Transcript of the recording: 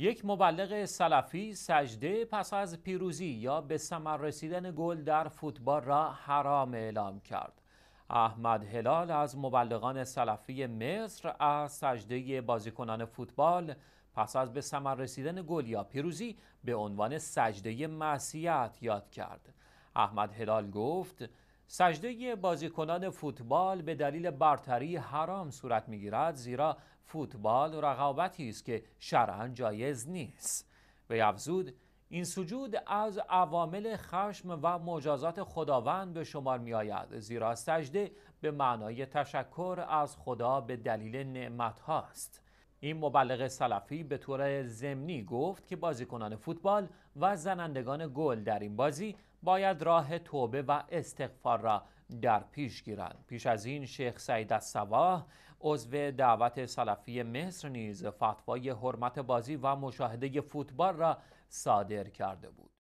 یک مبلغ سلفی سجده پس از پیروزی یا به ثمر رسیدن گل در فوتبال را حرام اعلام کرد. احمد هلال از مبلغان سلفی مصر از سجده بازیکنان فوتبال پس از به ثمر رسیدن گل یا پیروزی به عنوان سجده معصیت یاد کرد. احمد هلال گفت سجده بازیکنان فوتبال به دلیل برتری حرام صورت میگیرد زیرا فوتبال رقابتی است که شرعا جایز نیست و افزود این سجود از عوامل خشم و مجازات خداوند به شمار می آید زیرا سجده به معنای تشکر از خدا به دلیل نعمت هاست این مبلغ سلفی به طور ضمنی گفت که بازیکنان فوتبال و زنندگان گل در این بازی باید راه توبه و استغفار را در پیش گیرند پیش از این شیخ سعید از عضو دعوت سلفی مصر نیز فتوای حرمت بازی و مشاهده فوتبال را صادر کرده بود